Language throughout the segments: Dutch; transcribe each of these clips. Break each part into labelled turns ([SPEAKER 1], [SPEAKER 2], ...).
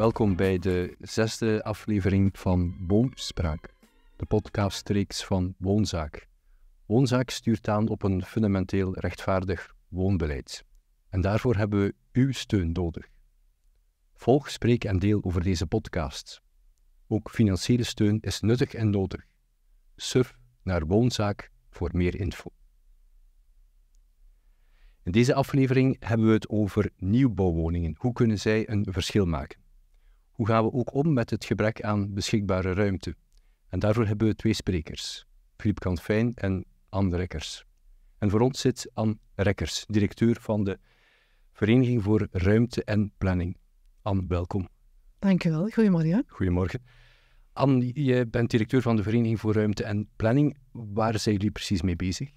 [SPEAKER 1] Welkom bij de zesde aflevering van Woonspraak, de podcastreeks van Woonzaak. Woonzaak stuurt aan op een fundamenteel rechtvaardig woonbeleid. En daarvoor hebben we uw steun nodig. Volg, spreek en deel over deze podcast. Ook financiële steun is nuttig en nodig. Surf naar Woonzaak voor meer info. In deze aflevering hebben we het over nieuwbouwwoningen. Hoe kunnen zij een verschil maken? hoe gaan we ook om met het gebrek aan beschikbare ruimte? En daarvoor hebben we twee sprekers, Filip Kantfijn en Anne Rekkers. En voor ons zit Anne Rekkers, directeur van de Vereniging voor Ruimte en Planning. Anne, welkom.
[SPEAKER 2] Dankjewel, goedemorgen.
[SPEAKER 1] Goedemorgen. Anne, je bent directeur van de Vereniging voor Ruimte en Planning. Waar zijn jullie precies mee bezig?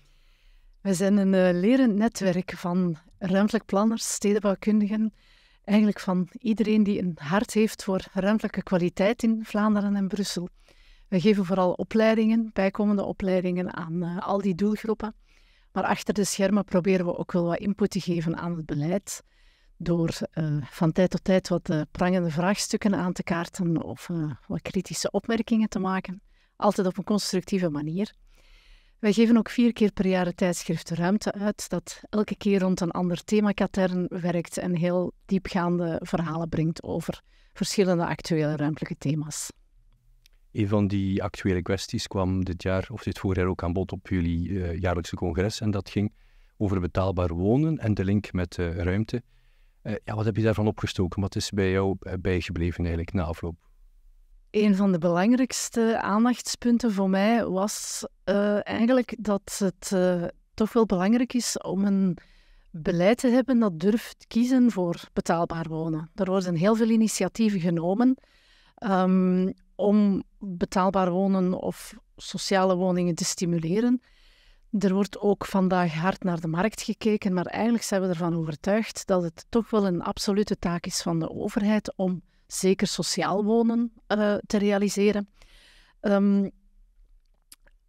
[SPEAKER 2] We zijn een uh, lerend netwerk van ruimtelijk planners, stedenbouwkundigen, eigenlijk van iedereen die een hart heeft voor ruimtelijke kwaliteit in Vlaanderen en Brussel. We geven vooral opleidingen, bijkomende opleidingen aan eh, al die doelgroepen. Maar achter de schermen proberen we ook wel wat input te geven aan het beleid. Door eh, van tijd tot tijd wat eh, prangende vraagstukken aan te kaarten of wat kritische opmerkingen te maken. Altijd op een constructieve manier. Wij geven ook vier keer per jaar het tijdschrift Ruimte uit, dat elke keer rond een ander themakatern werkt en heel diepgaande verhalen brengt over verschillende actuele ruimtelijke thema's.
[SPEAKER 1] Een van die actuele kwesties kwam dit jaar of dit voorjaar ook aan bod op jullie eh, jaarlijkse congres en dat ging over betaalbaar wonen en de link met ruimte. Eh, ja, wat heb je daarvan opgestoken? Wat is bij jou eh, bijgebleven eigenlijk na afloop?
[SPEAKER 2] een van de belangrijkste aandachtspunten voor mij was eh, eigenlijk dat het eh, toch wel belangrijk is om een beleid te hebben dat durft kiezen voor betaalbaar wonen. Er worden heel veel initiatieven genomen ehm, om betaalbaar wonen of sociale woningen te stimuleren. Er wordt ook vandaag hard naar de markt gekeken, maar eigenlijk zijn we ervan overtuigd dat het toch wel een absolute taak is van de overheid om zeker sociaal wonen eh, te realiseren. Ehm,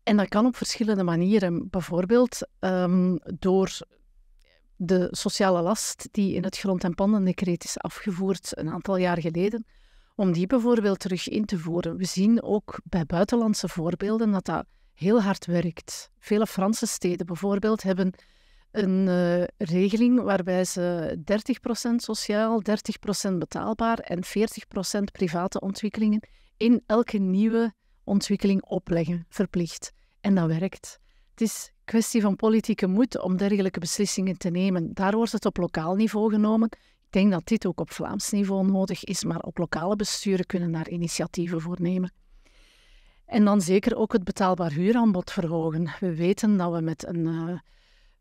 [SPEAKER 2] en dat kan op verschillende manieren. Bijvoorbeeld ehm, door de sociale last die in het grond- en panden decreet is afgevoerd een aantal jaar geleden, om die bijvoorbeeld terug in te voeren. We zien ook bij buitenlandse voorbeelden dat dat heel hard werkt. Vele Franse steden bijvoorbeeld hebben een eh, regeling waarbij ze 30% sociaal, 30% betaalbaar en 40% private ontwikkelingen in elke nieuwe ontwikkeling opleggen, verplicht. En dat werkt. Het is kwestie van politieke moed om dergelijke beslissingen te nemen. Daar wordt het op lokaal niveau genomen. Ik denk dat dit ook op Vlaams niveau nodig is, maar ook lokale besturen kunnen daar initiatieven voor nemen. En dan zeker ook het betaalbaar huuraanbod verhogen. We weten dat we met een eh,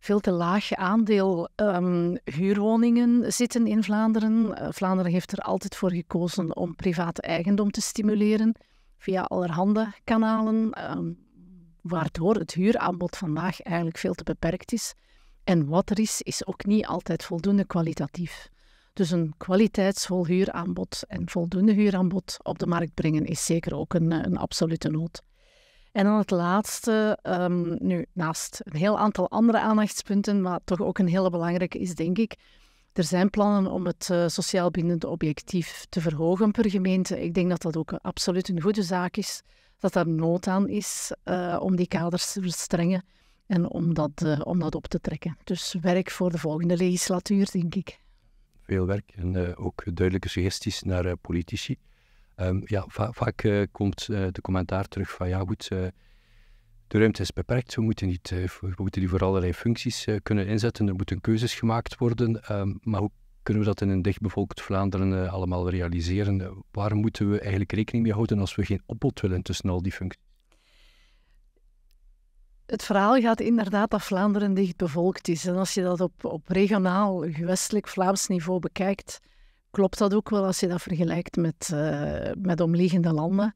[SPEAKER 2] veel te laag aandeel ehm, huurwoningen zitten in Vlaanderen. Eh, Vlaanderen heeft er altijd voor gekozen om private eigendom te stimuleren via allerhande kanalen, ehm, waardoor het huuraanbod vandaag eigenlijk veel te beperkt is. En wat er is, is ook niet altijd voldoende kwalitatief. Dus een kwaliteitsvol huuraanbod en voldoende huuraanbod op de markt brengen is zeker ook een, eh, een absolute nood. En dan het laatste, ehm, nu naast een heel aantal andere aandachtspunten, maar toch ook een hele belangrijke is, denk ik, er zijn plannen om het eh, sociaal bindende objectief te verhogen per gemeente. Ik denk dat dat ook absoluut een goede zaak is, dat daar nood aan is eh, om die kaders te verstrengen en om dat, eh, om dat op te trekken. Dus werk voor de volgende legislatuur, denk ik.
[SPEAKER 1] Veel werk en ook duidelijke suggesties naar politici. Ehm, ja, vaak eh, komt eh, de commentaar terug van ja, goed, eh, de ruimte is beperkt, we moeten, niet, we moeten die voor allerlei functies kunnen inzetten, er moeten keuzes gemaakt worden, ehm, maar hoe kunnen we dat in een dichtbevolkt Vlaanderen allemaal realiseren? waar moeten we eigenlijk rekening mee houden als we geen opbod willen tussen al die functies?
[SPEAKER 2] Het verhaal gaat inderdaad dat Vlaanderen dichtbevolkt is. En als je dat op, op regionaal, gewestelijk Vlaams niveau bekijkt, klopt dat ook wel als je dat vergelijkt met, eh, met omliggende landen.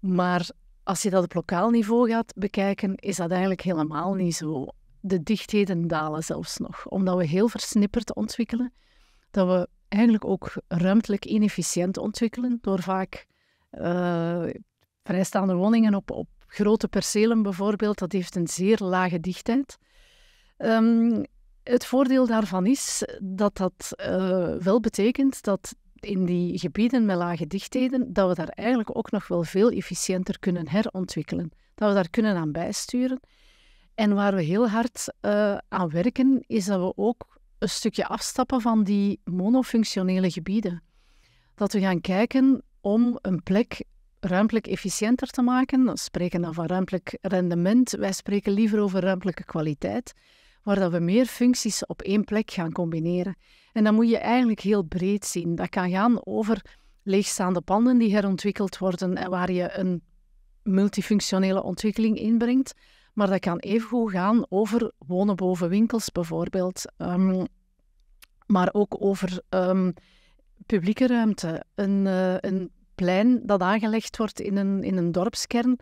[SPEAKER 2] Maar als je dat op lokaal niveau gaat bekijken, is dat eigenlijk helemaal niet zo. De dichtheden dalen zelfs nog, omdat we heel versnipperd ontwikkelen. Dat we eigenlijk ook ruimtelijk inefficiënt ontwikkelen door vaak eh, vrijstaande woningen op, op grote percelen bijvoorbeeld. Dat heeft een zeer lage dichtheid. Um, het voordeel daarvan is dat dat eh, wel betekent dat in die gebieden met lage dichtheden, dat we daar eigenlijk ook nog wel veel efficiënter kunnen herontwikkelen. Dat we daar kunnen aan bijsturen. En waar we heel hard eh, aan werken, is dat we ook een stukje afstappen van die monofunctionele gebieden. Dat we gaan kijken om een plek ruimtelijk efficiënter te maken. We spreken dan van ruimtelijk rendement, wij spreken liever over ruimtelijke kwaliteit waar dat we meer functies op één plek gaan combineren. En dat moet je eigenlijk heel breed zien. Dat kan gaan over leegstaande panden die herontwikkeld worden en waar je een multifunctionele ontwikkeling inbrengt. Maar dat kan evengoed gaan over wonen boven winkels bijvoorbeeld. Ehm, maar ook over ehm, publieke ruimte. Een, eh, een plein dat aangelegd wordt in een, in een dorpskern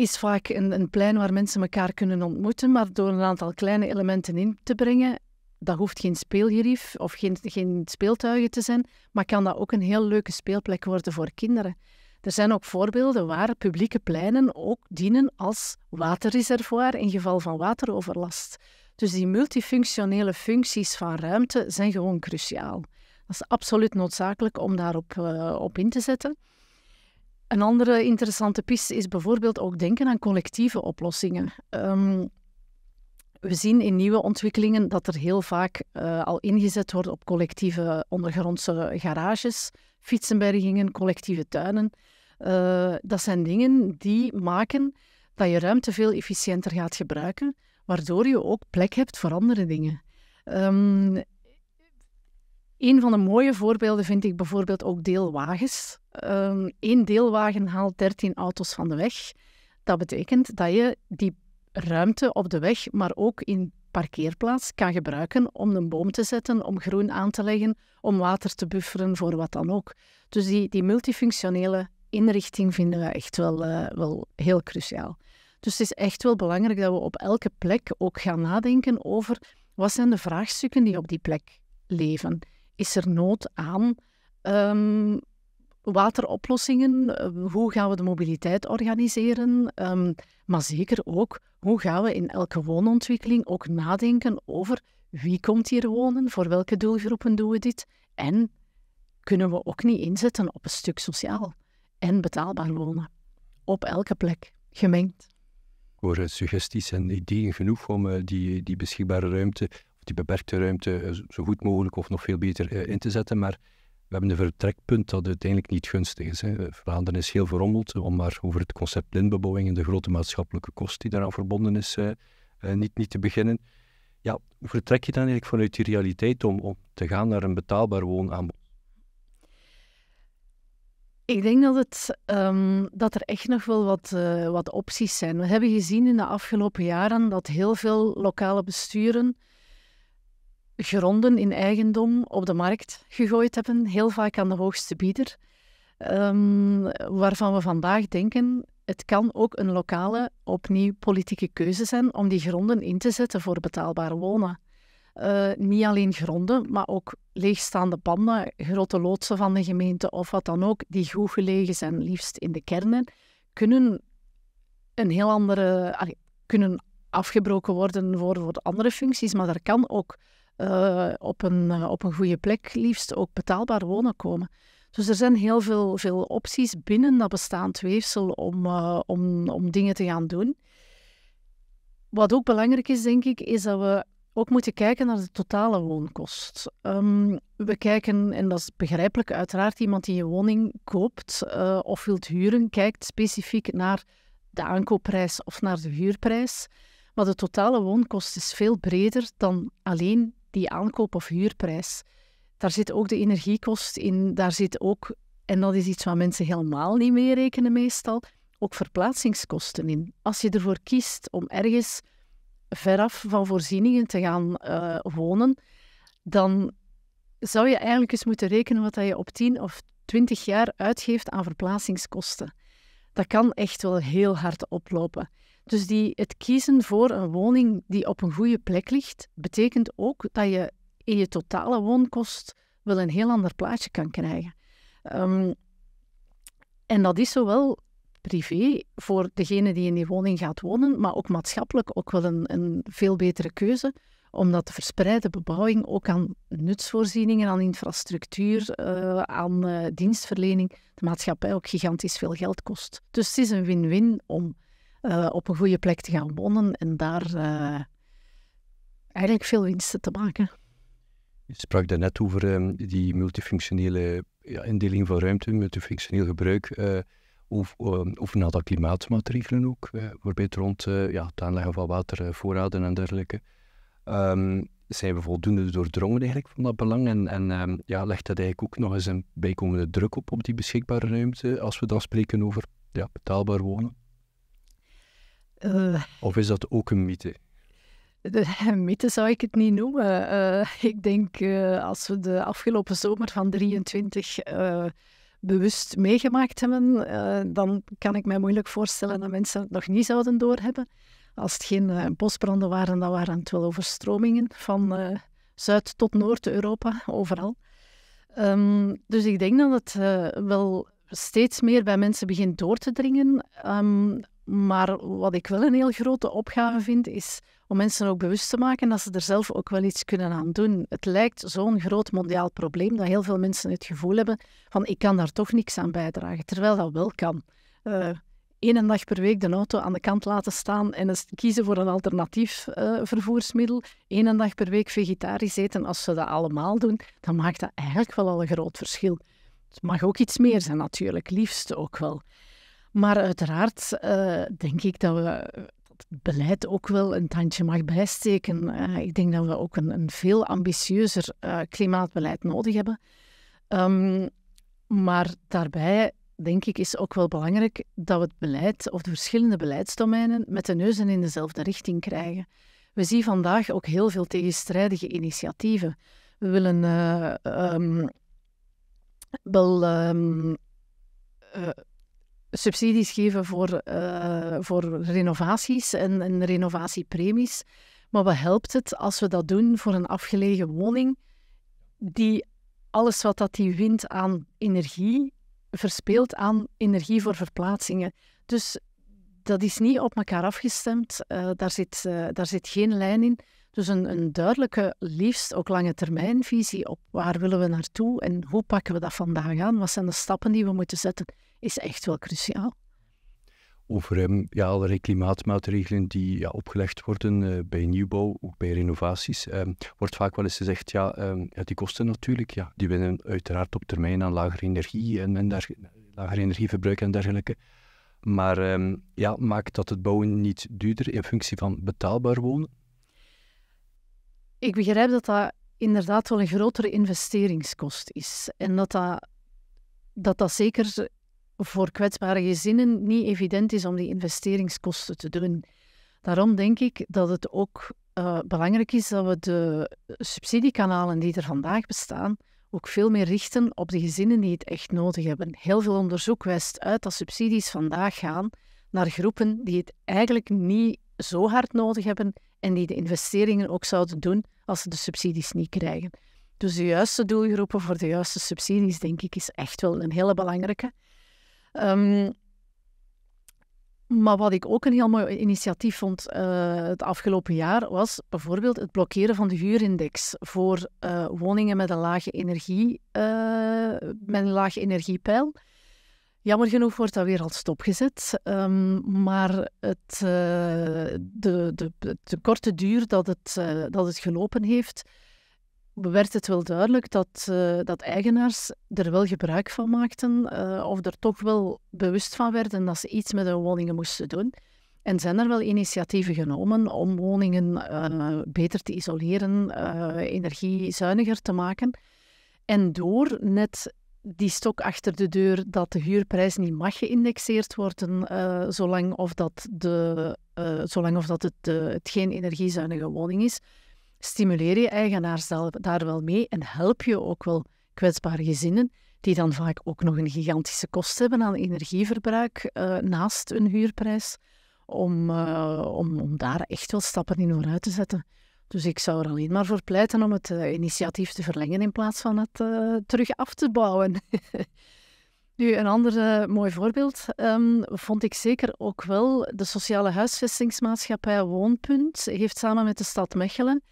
[SPEAKER 2] is vaak een, een plein waar mensen elkaar kunnen ontmoeten, maar door een aantal kleine elementen in te brengen, dat hoeft geen speelgerief of geen, geen speeltuigen te zijn, maar kan dat ook een heel leuke speelplek worden voor kinderen. Er zijn ook voorbeelden waar publieke pleinen ook dienen als waterreservoir in geval van wateroverlast. Dus die multifunctionele functies van ruimte zijn gewoon cruciaal. Dat is absoluut noodzakelijk om daarop eh, op in te zetten. Een andere interessante piste is bijvoorbeeld ook denken aan collectieve oplossingen. Ehm, we zien in nieuwe ontwikkelingen dat er heel vaak eh, al ingezet wordt op collectieve ondergrondse garages, fietsenbergingen, collectieve tuinen. Eh, dat zijn dingen die maken dat je ruimte veel efficiënter gaat gebruiken, waardoor je ook plek hebt voor andere dingen. Um, een van de mooie voorbeelden vind ik bijvoorbeeld ook deelwagens. Eén ehm, deelwagen haalt 13 auto's van de weg. Dat betekent dat je die ruimte op de weg, maar ook in parkeerplaats kan gebruiken om een boom te zetten, om groen aan te leggen, om water te bufferen voor wat dan ook. Dus die, die multifunctionele inrichting vinden we echt wel, eh, wel heel cruciaal. Dus het is echt wel belangrijk dat we op elke plek ook gaan nadenken over wat zijn de vraagstukken die op die plek leven is er nood aan ehm, wateroplossingen? Eh, hoe gaan we de mobiliteit organiseren? Ehm, maar zeker ook, hoe gaan we in elke woonontwikkeling ook nadenken over wie komt hier wonen, voor welke doelgroepen doen we dit en kunnen we ook niet inzetten op een stuk sociaal en betaalbaar wonen. Op elke plek, gemengd.
[SPEAKER 1] Voor eh, suggesties en ideeën genoeg om eh, die, die beschikbare ruimte die beperkte ruimte eh, zo goed mogelijk of nog veel beter eh, in te zetten. Maar we hebben een vertrekpunt dat uiteindelijk niet gunstig is. Hè. Eh, Vlaanderen is heel verrommeld om maar over het concept linbebouwing en de grote maatschappelijke kost die daaraan verbonden is eh, niet, niet te beginnen. Ja, hoe vertrek je dan eigenlijk vanuit die realiteit om, om te gaan naar een betaalbaar woonaanbod?
[SPEAKER 2] Ik denk dat, het, ehm, dat er echt nog wel wat, wat opties zijn. We hebben gezien in de afgelopen jaren dat heel veel lokale besturen gronden in eigendom op de markt gegooid hebben, heel vaak aan de hoogste bieder, ehm, waarvan we vandaag denken, het kan ook een lokale, opnieuw politieke keuze zijn om die gronden in te zetten voor betaalbaar wonen. Eh, niet alleen gronden, maar ook leegstaande panden, grote loodsen van de gemeente of wat dan ook, die goed gelegen zijn, liefst in de kernen, kunnen een heel andere, kunnen afgebroken worden voor, voor andere functies, maar daar kan ook eh, op, een, eh, op een goede plek liefst ook betaalbaar wonen komen. Dus er zijn heel veel, veel opties binnen dat bestaand weefsel om, eh, om, om dingen te gaan doen. Wat ook belangrijk is, denk ik, is dat we ook moeten kijken naar de totale woonkost. Ehm, we kijken, en dat is begrijpelijk, uiteraard iemand die een woning koopt of wilt huren, kijkt specifiek naar de aankoopprijs of naar de huurprijs. Maar de totale woonkost is veel breder dan alleen die aankoop- of huurprijs. Daar zit ook de energiekost in, daar zit ook, en dat is iets waar mensen helemaal niet mee rekenen meestal, ook verplaatsingskosten in. Als je ervoor kiest om ergens veraf van voorzieningen te gaan eh, wonen, dan zou je eigenlijk eens moeten rekenen wat je op 10 of 20 jaar uitgeeft aan verplaatsingskosten. Dat kan echt wel heel hard oplopen. Dus die, het kiezen voor een woning die op een goede plek ligt, betekent ook dat je in je totale woonkost wel een heel ander plaatje kan krijgen. Ehm, en dat is zowel privé voor degene die in die woning gaat wonen, maar ook maatschappelijk ook wel een, een veel betere keuze, omdat de verspreide bebouwing ook aan nutsvoorzieningen, aan infrastructuur, eh, aan eh, dienstverlening, de maatschappij ook gigantisch veel geld kost. Dus het is een win-win om eh, op een goede plek te gaan wonen en daar eh, eigenlijk veel winsten te maken.
[SPEAKER 1] Je sprak daarnet over ehm, die multifunctionele ja, indeling van ruimte, multifunctioneel gebruik. Uh, of, um, of een aantal klimaatmaatregelen ook, waarbij het rond ja, het aanleggen van watervoorraden en dergelijke. Ehm, zijn we voldoende doordrongen eigenlijk van dat belang? En, en ja, legt dat eigenlijk ook nog eens een bijkomende druk op, op die beschikbare ruimte, als we dan spreken over ja, betaalbaar wonen? Eh. of is dat ook een mythe?
[SPEAKER 2] Een mythe zou ik het niet noemen. Eh, ik denk eh, als we de afgelopen zomer van 23 bewust meegemaakt hebben, dan kan ik mij moeilijk voorstellen dat mensen het nog niet zouden doorhebben. Als het geen bosbranden waren, dan waren het wel overstromingen van Zuid tot Noord-Europa, overal. Ehm, dus ik denk dat het wel steeds meer bij mensen begint door te dringen. Ehm, maar wat ik wel een heel grote opgave vind, is om mensen ook bewust te maken dat ze er zelf ook wel iets kunnen aan doen. Het lijkt zo'n groot mondiaal probleem dat heel veel mensen het gevoel hebben van ik kan daar toch niks aan bijdragen, terwijl dat wel kan. Uh, dag per week de auto aan de kant laten staan en eens kiezen voor een alternatief uh, vervoersmiddel. Eén dag per week vegetarisch eten, als ze dat allemaal doen, dan maakt dat eigenlijk wel al een groot verschil. Het mag ook iets meer zijn natuurlijk, liefst ook wel. Maar uiteraard eh, denk ik dat we het eh, beleid ook wel een tandje mag bijsteken. Eh, ik denk dat we ook een, een veel ambitieuzer klimaatbeleid nodig hebben. Ehm, maar daarbij denk ik is ook wel belangrijk dat we het beleid of de verschillende beleidsdomeinen met de neuzen in dezelfde richting krijgen. We zien vandaag ook heel veel tegenstrijdige initiatieven. We willen ehm, wel ehm, subsidies geven voor, eh, voor renovaties en, en, renovatiepremies. Maar wat helpt het als we dat doen voor een afgelegen woning die alles wat dat die wint aan energie verspeelt aan energie voor verplaatsingen? Dus dat is niet op elkaar afgestemd. Eh, daar, zit, eh, daar zit geen lijn in. Dus een, een duidelijke, liefst ook lange termijn visie op waar willen we naartoe en hoe pakken we dat vandaag aan? Wat zijn de stappen die we moeten zetten? is echt wel cruciaal.
[SPEAKER 1] Over ehm, ja, allerlei klimaatmaatregelen die ja, opgelegd worden eh, bij nieuwbouw, ook bij renovaties, ehm, wordt vaak wel eens gezegd, ehm, ja, die kosten natuurlijk, ja, die winnen uiteraard op termijn aan lagere energie en, en lager energieverbruik en dergelijke. Maar ja, maakt dat het bouwen niet duurder in functie van betaalbaar wonen?
[SPEAKER 2] Ik begrijp dat dat inderdaad wel een grotere investeringskost is. En dat dat, dat, dat zeker voor kwetsbare gezinnen niet evident is om die investeringskosten te doen. Daarom denk ik dat het ook eh, belangrijk is dat we de subsidiekanalen die er vandaag bestaan, ook veel meer richten op de gezinnen die het echt nodig hebben. Heel veel onderzoek wijst uit dat subsidies vandaag gaan naar groepen die het eigenlijk niet zo hard nodig hebben en die de investeringen ook zouden doen als ze de subsidies niet krijgen. Dus de juiste doelgroepen voor de juiste subsidies, denk ik, is echt wel een hele belangrijke. Ehm, maar wat ik ook een heel mooi initiatief vond eh, het afgelopen jaar, was bijvoorbeeld het blokkeren van de huurindex voor eh, woningen met een lage, energie, eh, met een lage energiepeil. Jammer genoeg wordt dat weer al stopgezet, ehm, maar het, de, de, de, korte duur dat het, dat het gelopen heeft, werd het wel duidelijk dat, eh, dat eigenaars er wel gebruik van maakten eh, of er toch wel bewust van werden dat ze iets met hun woningen moesten doen. En zijn er wel initiatieven genomen om woningen eh, beter te isoleren, energiezuiniger te maken. En door net die stok achter de deur dat de huurprijs niet mag geïndexeerd worden, zolang of dat, de, zolang of dat het, het geen energiezuinige woning is, stimuleer je eigenaar zelf daar wel mee en help je ook wel kwetsbare gezinnen, die dan vaak ook nog een gigantische kost hebben aan energieverbruik eh, naast een huurprijs, om, eh, om, om daar echt wel stappen in vooruit te zetten. Dus ik zou er alleen maar voor pleiten om het eh, initiatief te verlengen in plaats van het terug af te bouwen. nu, een ander mooi voorbeeld ehm, vond ik zeker ook wel de Sociale Huisvestingsmaatschappij Woonpunt heeft samen met de stad Mechelen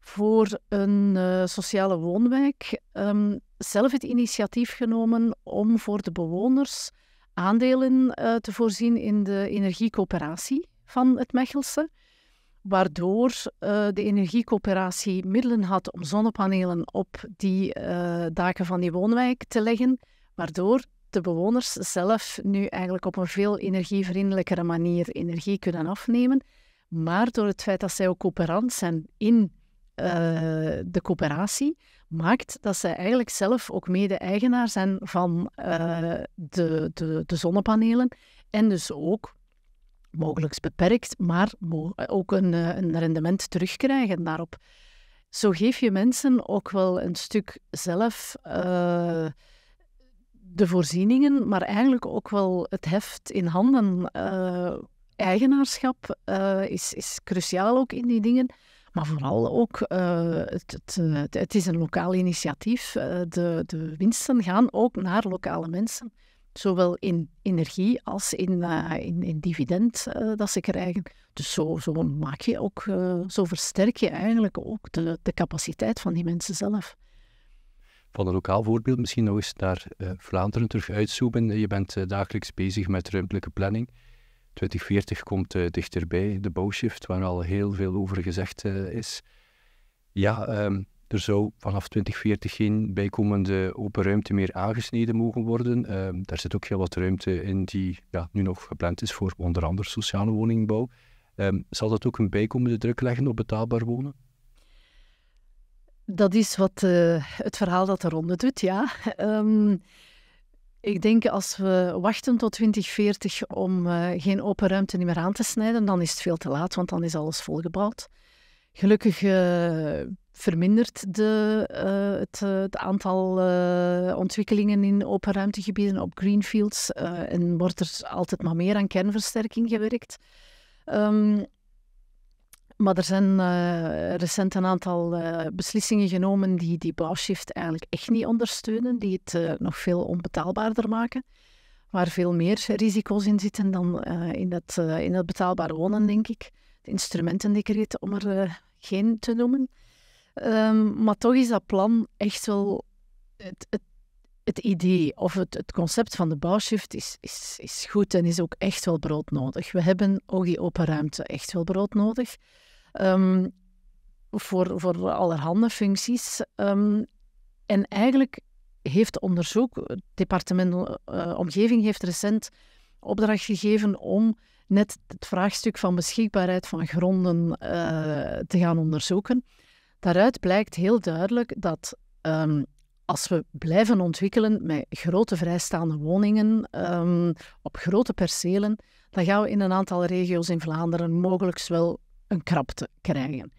[SPEAKER 2] voor een eh, sociale woonwijk ehm, zelf het initiatief genomen om voor de bewoners aandelen eh, te voorzien in de energiecoöperatie van het Mechelse. Waardoor eh, de energiecoöperatie middelen had om zonnepanelen op die daken van die woonwijk te leggen. Waardoor de bewoners zelf nu eigenlijk op een veel energievriendelijkere manier energie kunnen afnemen. Maar door het feit dat zij ook coöperant zijn in eh, de coöperatie maakt dat zij eigenlijk zelf ook mede-eigenaar zijn van eh, de, de, de zonnepanelen en dus ook mogelijk beperkt, maar ook een, eh, een, rendement terugkrijgen daarop. Zo geef je mensen ook wel een stuk zelf de voorzieningen, maar eigenlijk ook wel het heft in handen. eigenaarschap is, is cruciaal ook in die dingen. Maar vooral ook, eh, het, eh, het, het, is een lokaal initiatief. Eh, de, de, winsten gaan ook naar lokale mensen. Zowel in energie als in, in, dividend dat ze krijgen. Dus zo, zo maak je ook, zo versterk je eigenlijk ook de, de capaciteit van die mensen zelf
[SPEAKER 1] van een lokaal voorbeeld misschien nog eens naar Vlaanderen terug uitzoeken. Je bent dagelijks bezig met ruimtelijke planning. 2040 komt eh, dichterbij, de bouwshift, waar al heel veel over gezegd eh, is. Ja, ehm, er zou vanaf 2040 geen bijkomende open ruimte meer aangesneden mogen worden. Ehm, daar zit ook heel wat ruimte in die ja, nu nog gepland is voor onder andere sociale woningbouw. Ehm, zal dat ook een bijkomende druk leggen op betaalbaar wonen?
[SPEAKER 2] Dat is wat eh, het verhaal dat de doet, ja. Um, Ik denk als we wachten tot 2040 om eh, geen open ruimte meer aan te snijden, dan is het veel te laat, want dan is alles volgebouwd. Gelukkig eh, vermindert de, eh, het, het, aantal ontwikkelingen in open ruimtegebieden op greenfields en wordt er altijd maar meer aan kernversterking gewerkt. Ehm, maar er zijn eh, recent een aantal eh, beslissingen genomen die die bouwshift eigenlijk echt niet ondersteunen, die het eh, nog veel onbetaalbaarder maken, waar veel meer risico's in zitten dan in, dat, in dat betaalbaar wonen, denk ik. De instrumentendecreet, om er geen te noemen. Ehm, maar toch is dat plan echt wel... het het idee of het, het concept van de bouwshift is, is, is goed en is ook echt wel broodnodig. We hebben ook die open ruimte echt wel broodnodig. Um, ehm, voor, voor allerhande functies. Ehm, en eigenlijk heeft onderzoek, het departement uh, Omgeving heeft recent opdracht gegeven om net het vraagstuk van beschikbaarheid van gronden eh, te gaan onderzoeken. Daaruit blijkt heel duidelijk dat ehm, als we blijven ontwikkelen met grote vrijstaande woningen ehm, op grote percelen, dan gaan we in een aantal regio's in Vlaanderen mogelijk wel een krapte krijgen.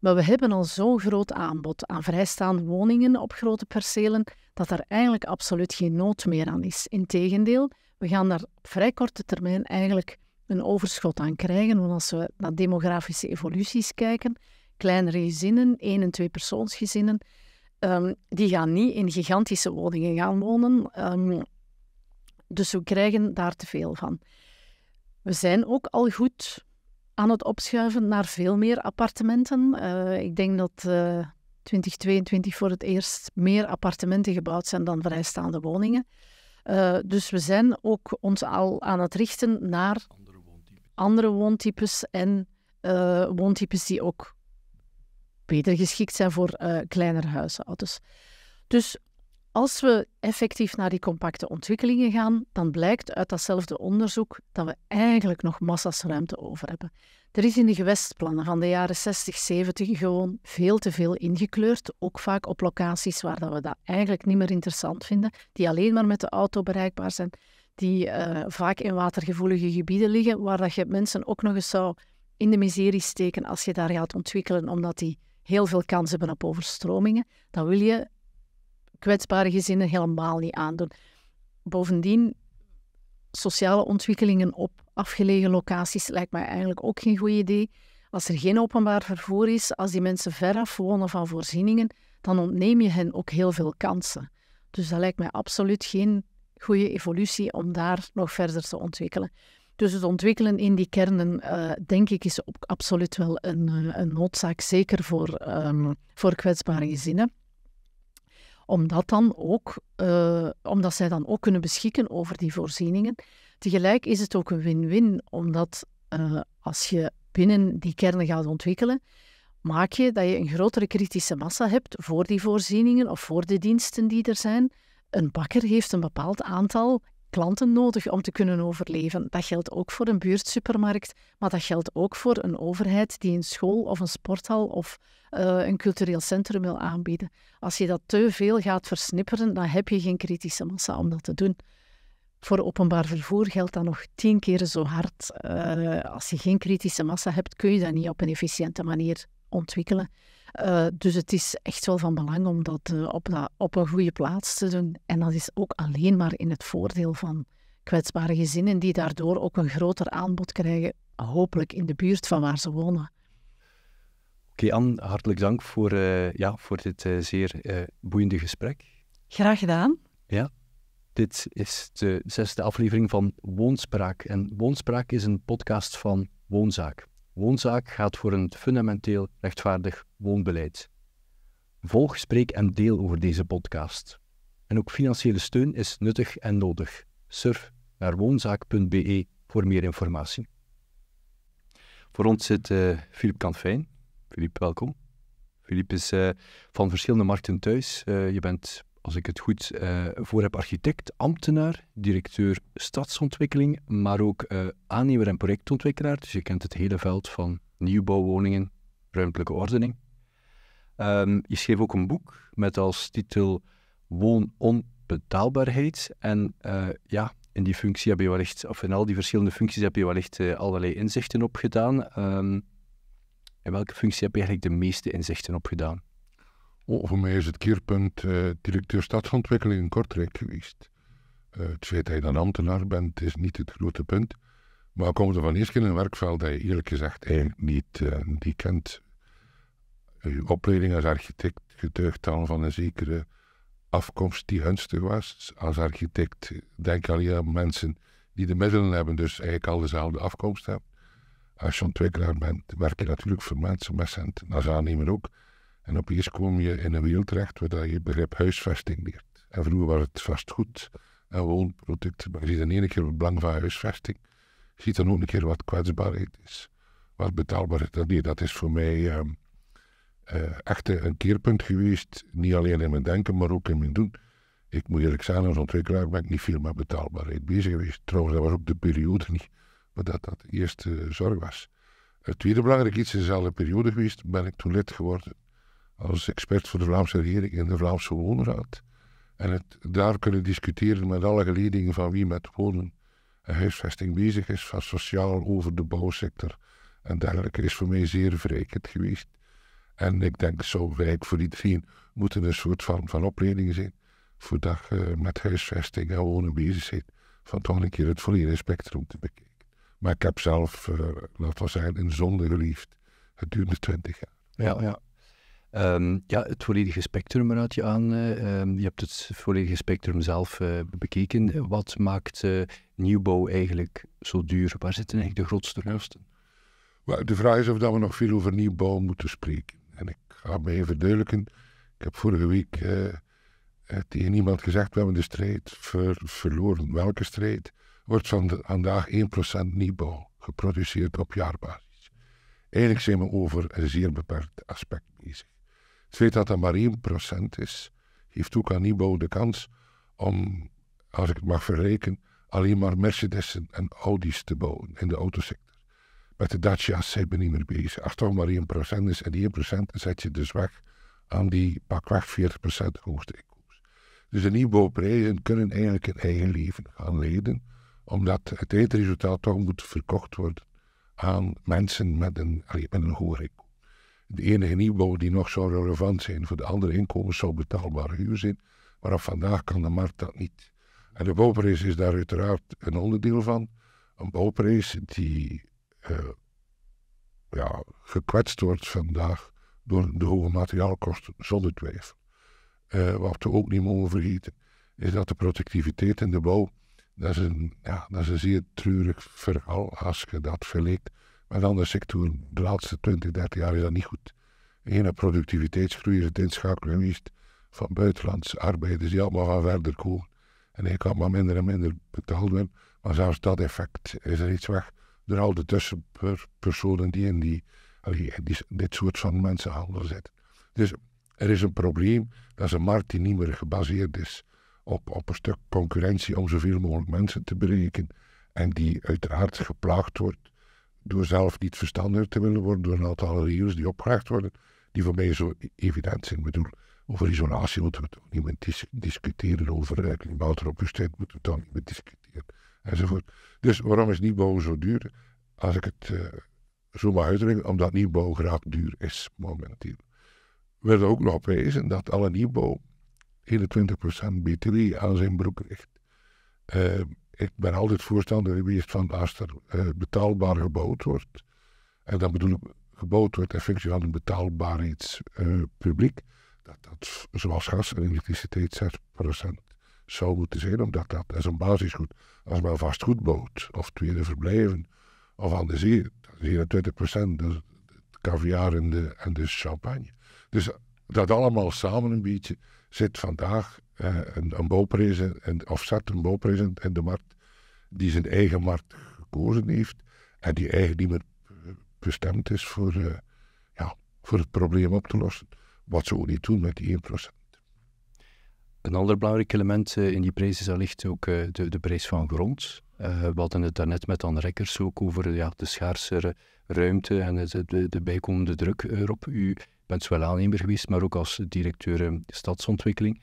[SPEAKER 2] Maar we hebben al zo'n groot aanbod aan vrijstaande woningen op grote percelen dat er eigenlijk absoluut geen nood meer aan is. Integendeel, we gaan daar op vrij korte termijn eigenlijk een overschot aan krijgen. Want als we naar demografische evoluties kijken, kleinere gezinnen, één- en twee persoonsgezinnen, Ehm, die gaan niet in gigantische woningen gaan wonen. Ehm, dus we krijgen daar te veel van. We zijn ook al goed aan het opschuiven naar veel meer appartementen. Eh, ik denk dat 2022 eh, voor het eerst meer appartementen gebouwd zijn dan vrijstaande woningen. Eh, dus we zijn ook ons al aan het richten naar andere woontypes, andere woontypes en woontypes die ook beter geschikt zijn voor uh, kleinere huishoudens. Dus als we effectief naar die compacte ontwikkelingen gaan, dan blijkt uit datzelfde onderzoek dat we eigenlijk nog massa's ruimte over hebben. Er is in de gewestplannen van de jaren 60, 70 gewoon veel te veel ingekleurd, ook vaak op locaties waar dat we dat eigenlijk niet meer interessant vinden, die alleen maar met de auto bereikbaar zijn, die eh, vaak in watergevoelige gebieden liggen, waar dat je mensen ook nog eens zou in de miserie steken als je daar gaat ontwikkelen, omdat die heel veel kans hebben op overstromingen, dan wil je kwetsbare gezinnen helemaal niet aandoen. Bovendien, sociale ontwikkelingen op afgelegen locaties lijkt mij eigenlijk ook geen goed idee. Als er geen openbaar vervoer is, als die mensen veraf wonen van voorzieningen, dan ontneem je hen ook heel veel kansen. Dus dat lijkt mij absoluut geen goede evolutie om daar nog verder te ontwikkelen. Dus het ontwikkelen in die kernen, uh, denk ik, is absoluut wel een, eh, een, noodzaak, zeker voor, ehm, voor kwetsbare gezinnen omdat, dan ook, eh, omdat zij dan ook kunnen beschikken over die voorzieningen. Tegelijk is het ook een win-win, omdat als je binnen die kernen gaat ontwikkelen, maak je dat je een grotere kritische massa hebt voor die voorzieningen of voor de diensten die er zijn. Een bakker heeft een bepaald aantal klanten nodig om te kunnen overleven. Dat geldt ook voor een buurtsupermarkt, maar dat geldt ook voor een overheid die een school of een sporthal of eh, een cultureel centrum wil aanbieden. Als je dat te veel gaat versnipperen, dan heb je geen kritische massa om dat te doen. Voor openbaar vervoer geldt dat nog tien keer zo hard. Eh, als je geen kritische massa hebt, kun je dat niet op een efficiënte manier ontwikkelen. Eh, dus het is echt wel van belang om dat eh, op, op een goede plaats te doen. En dat is ook alleen maar in het voordeel van kwetsbare gezinnen die daardoor ook een groter aanbod krijgen, hopelijk in de buurt van waar ze wonen.
[SPEAKER 1] Oké, okay, Anne, hartelijk dank voor, eh, ja, voor dit zeer boeiende gesprek.
[SPEAKER 2] Graag gedaan.
[SPEAKER 1] Ja, dit is de zesde aflevering van Woonspraak. En Woonspraak is een podcast van Woonzaak. Woonzaak gaat voor een fundamenteel rechtvaardig woonbeleid. Volg, spreek en deel over deze podcast. En ook financiële steun is nuttig en nodig. Surf naar woonzaak.be voor meer informatie. Voor ons zit uh, eh, Filip Kantfijn. Filip, welkom. Filip is eh, van verschillende markten thuis. Eh, je bent als ik het goed eh, voor heb, architect, ambtenaar, directeur stadsontwikkeling, maar ook eh, aannemer en projectontwikkelaar. Dus je kent het hele veld van nieuwbouwwoningen, ruimtelijke ordening. Ehm, je schreef ook een boek met als titel Woononbetaalbaarheid. En eh, ja, in die functie heb je wellicht, of in al die verschillende functies heb je wellicht allerlei inzichten opgedaan. Um, in welke
[SPEAKER 3] functie heb je eigenlijk de meeste inzichten opgedaan? Oh, voor mij is het keerpunt eh, directeur stadsontwikkeling in Kortrijk geweest. Eh, het feit dat je dan ambtenaar bent, is niet het grote punt. Maar komt er van eerst in een werkveld dat je eerlijk gezegd eigenlijk niet, die eh, kent. Je opleiding als architect getuigt dan van een zekere afkomst die gunstig was. Als architect denk alleen aan mensen die de middelen hebben, dus eigenlijk al dezelfde afkomst hebben. Als je ontwikkelaar bent, werk je natuurlijk voor mensen met centen, als aannemer ook. En opeens kom je in een wereld terecht waar je het begrip huisvesting leert. En vroeger was het vastgoed en woonproduct, maar je ziet dan ene keer het belang van huisvesting. Je ziet dan ook een keer wat kwetsbaarheid is, wat betaalbaarheid dat is. Dat is voor mij um, echt een keerpunt geweest, niet alleen in mijn denken, maar ook in mijn doen. Ik moet eerlijk zijn, als ontwikkelaar ben ik niet veel met betaalbaarheid bezig geweest. Trouwens, dat was ook de periode niet, maar dat dat de eerste eh, zorg was. Het tweede belangrijk iets in dezelfde periode geweest, ben ik toen lid geworden als expert voor de Vlaamse regering in de Vlaamse Woonraad. En het daar kunnen discuteren met alle geledingen van wie met wonen en huisvesting bezig is, van sociaal over de bouwsector en dergelijke, is voor mij zeer verrijkend geweest. En ik denk, zou wijk voor iedereen moeten een soort van, van opleidingen zijn voordat je met huisvesting en wonen bezig bent, van toch een keer het volledige spectrum te bekijken. Maar ik heb zelf, uh, laten we zeggen, in zonde geliefd duurde twintig jaar. Ja, ja. Ehm, ja, het volledige spectrum raad je aan. Eh, ehm, je
[SPEAKER 1] hebt het volledige spectrum zelf eh, bekeken. Wat maakt uh, nieuwbouw eigenlijk
[SPEAKER 3] zo duur? Waar zitten eigenlijk de grootste kosten? de vraag is of we nog veel over nieuwbouw moeten spreken. En ik ga me even duidelijken. Ik heb vorige week tegen iemand gezegd, we hebben de strijd verloren. Welke strijd? Wordt vandaag 1% nieuwbouw geproduceerd op jaarbasis. Eigenlijk zijn we over een zeer beperkt aspect bezig. Het feit dat dat maar 1% is, heeft ook aan NIBO de kans om, als ik het mag verrekenen, alleen maar Mercedes en Audi's te bouwen in de autosector. Met de Dacia's zijn we niet meer bezig. Als toch maar 1% is en die 1% zet je dus weg aan die pakweg 40% hoogste inkoers. Dus de nieuwbouwprijzen kunnen eigenlijk een eigen leven gaan leiden, omdat het eindresultaat toch moet verkocht worden aan mensen met een, met een hoger de enige nieuwbouw die nog zo relevant zijn voor de andere inkomens zou betaalbare huur zijn. Maar vandaag kan de markt dat niet. En de bouwprijs is daar uiteraard een onderdeel van. Een bouwprijs die eh, ja, gekwetst wordt vandaag door de hoge materiaalkosten, zonder twijfel. Eh, wat we ook niet mogen vergeten, is dat de productiviteit in de bouw, dat is een, ja, dat een zeer treurig verhaal als je dat verleekt maar anders, ik toen, de laatste 20, 30 jaar is dat niet goed. Eén, productiviteitsgroei is het inschakelen geweest van buitenlandse arbeiders die allemaal gaan verder komen. En je kan maar minder en minder betaald worden. Maar zelfs dat effect is er iets weg door al de tussenpersonen die in die, die dit soort van mensenhandel zitten. Dus er is een probleem dat is een markt die niet meer gebaseerd is op, op een stuk concurrentie om zoveel mogelijk mensen te bereiken. En die uiteraard geplaagd wordt door zelf niet verstandig te willen worden door een aantal regels die opgebracht worden, die voor mij zo e-, evident zijn. Ik bedoel, over isolatie moeten we toch niet meer dis discussiëren, over eh, klimaatropustheid moeten we toch niet meer discussiëren, enzovoort. Dus waarom is Nibo zo duur? Als ik het eh, zo maar uitdruk, omdat Nibo graag duur is momenteel. We ook nog opwezen wijzen dat alle Nibo 21% BTW aan zijn broek ligt. Eh, ik ben altijd voorstander geweest van als er eh, betaalbaar gebouwd wordt, en dan bedoel ik gebouwd wordt in functie van een betaalbaar iets eh, publiek, dat dat zoals gas en elektriciteit 6% zou moeten zijn, omdat dat is een basisgoed. Als men vastgoed bouwt, of tweede verblijven, of aan de zee, dan 20%, dat het caviar en de, en de champagne. Dus dat allemaal samen een beetje zit vandaag uh, een, een bouwpresident, of zat een bouwpresident in de markt, die zijn eigen markt gekozen heeft en die eigenlijk niet meer bestemd is voor, eh, ja, voor het probleem op te lossen. Wat ze ook niet doen met die 1%.
[SPEAKER 1] Een ander belangrijk element eh, in die prijs is allicht ook de, de prijs van grond. Uh, we hadden het daarnet met Anne Rekkers ook over ja, de schaarse ruimte en de, de, bijkomende druk erop. U bent zowel aannemer geweest, maar ook als directeur stadsontwikkeling.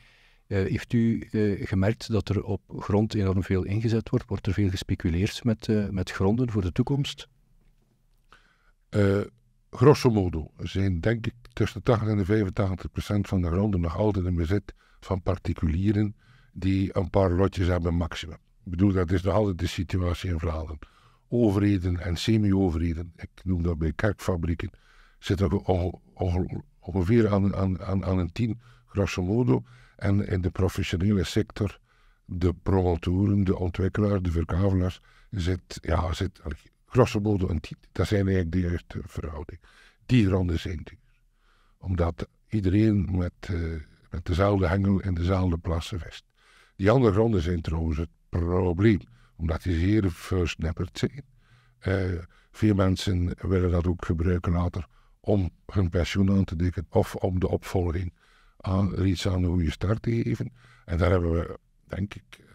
[SPEAKER 1] Eh, heeft u eh, gemerkt dat er op grond enorm veel ingezet wordt? Wordt er veel gespeculeerd met,
[SPEAKER 3] eh, met gronden voor de toekomst? grosso modo zijn denk ik tussen 80 en 85 procent van de gronden nog altijd in bezit van particulieren die een paar lotjes hebben maximum. Ik bedoel, dat is nog altijd de situatie in Vlaanderen. Overheden en semi-overheden, ik noem dat bij kerkfabrieken, zitten ongeveer aan, aan, aan, aan een tien, grosso modo. En in de professionele sector, de promotoren, de ontwikkelaars, de verkavelaars, zit, ja, zit grosso modo een Dat zijn eigenlijk de juiste verhouding. Die ronden zijn duur. Omdat iedereen met, uh, met dezelfde hengel in dezelfde plassen vest. Die andere ronden zijn trouwens het probleem. Omdat die zeer versnipperd zijn. Eh, veel mensen willen dat ook gebruiken later om hun pensioen aan te dikken of om de opvolging aan, er iets aan een goede start te geven. En daar hebben we, denk ik, eh,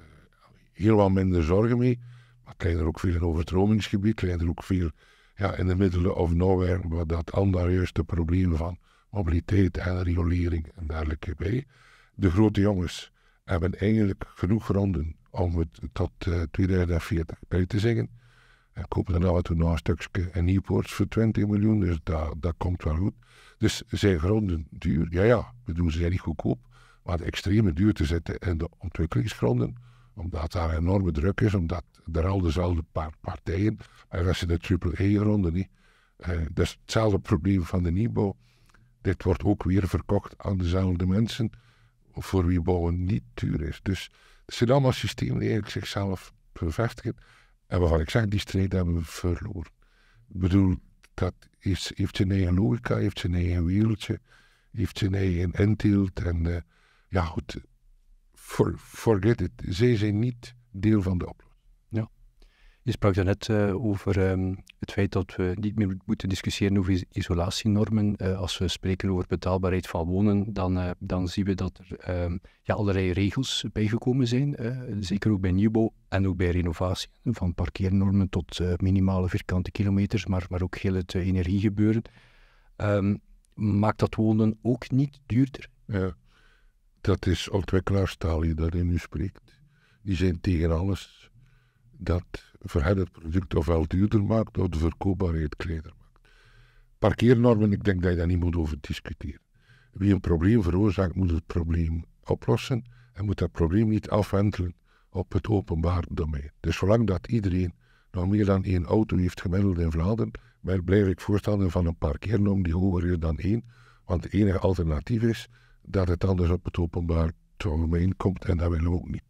[SPEAKER 3] heel wat minder zorgen mee. Maar krijg er ook veel in overstromingsgebied, krijg er ook veel ja, in de middelen of nowhere, wat dat al juiste de problemen van mobiliteit en riolering en dergelijke bij. De grote jongens hebben eigenlijk genoeg gronden om het tot 2040 eh, bij te zeggen. En er nou toen nog een stukje. En Nieuwpoort voor 20 miljoen, dus dat, dat komt wel goed. Dus zijn gronden duur? Ja, ja. We ze zijn niet goedkoop. Maar de extreme duur te zetten en de ontwikkelingsgronden, omdat daar enorme druk is, omdat er al dezelfde paar partijen, en als is de triple-E-ronde niet. Eh, hetzelfde probleem van de nieuwbouw. Dit wordt ook weer verkocht aan dezelfde mensen voor wie bouwen niet duur is. Dus het zijn allemaal systemen die eigenlijk zichzelf bevestigen. En waarvan ik zeg, die strijd hebben we verloren. Ik bedoel, dat heeft heeft zijn eigen logica, heeft zijn eigen wereldje, heeft zijn eigen intilt. En eh, ja, goed, forget it. Ze zijn niet deel van de oplossing. Je sprak
[SPEAKER 1] daarnet net eh, over ehm, het feit dat we niet meer moeten discussiëren over isolatienormen. Eh, als we spreken over betaalbaarheid van wonen, dan, eh, dan zien we dat er um, ja, allerlei regels bijgekomen zijn. zeker ook bij nieuwbouw en ook bij renovatie. Van parkeernormen tot minimale vierkante kilometers, maar, maar ook heel het energiegebeuren. Ehm,
[SPEAKER 3] maakt dat wonen ook niet duurder? Ja, dat is ontwikkelaarstaal die daarin nu spreekt. Die zijn tegen alles dat verhelderd product of product ofwel duurder maakt of de verkoopbaarheid kleiner maakt. Parkeernormen, ik denk dat je daar niet moet over discussiëren. Wie een probleem veroorzaakt, moet het probleem oplossen en moet dat probleem niet afwentelen op het openbaar domein. Dus zolang dat iedereen nog meer dan één auto heeft gemiddeld in Vlaanderen, maar blijf ik voorstander van een parkeernorm die hoger is dan één, want het enige alternatief is dat het anders op het openbaar domein komt en dat willen we ook niet.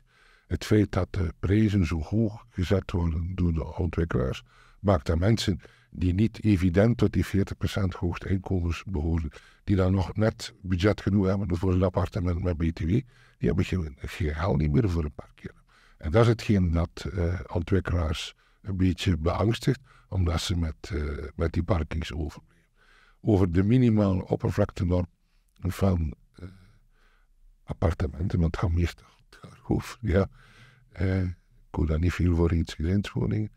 [SPEAKER 3] Het feit dat de prijzen zo hoog gezet worden door de ontwikkelaars, maakt dat mensen die niet evident tot die 40% hoogste inkomens behoren, die dan nog net budget genoeg hebben voor een appartement met BTW, die hebben geen, geen geld niet meer voor een parkeren. En dat is hetgeen dat eh, ontwikkelaars een beetje beangstigt, omdat ze met, eh, met die parkings overblijven. Over de minimale oppervlakte norm van eh, appartementen, want het gaat meestal ja, eh, ik hoor daar niet veel voor grenswoningen.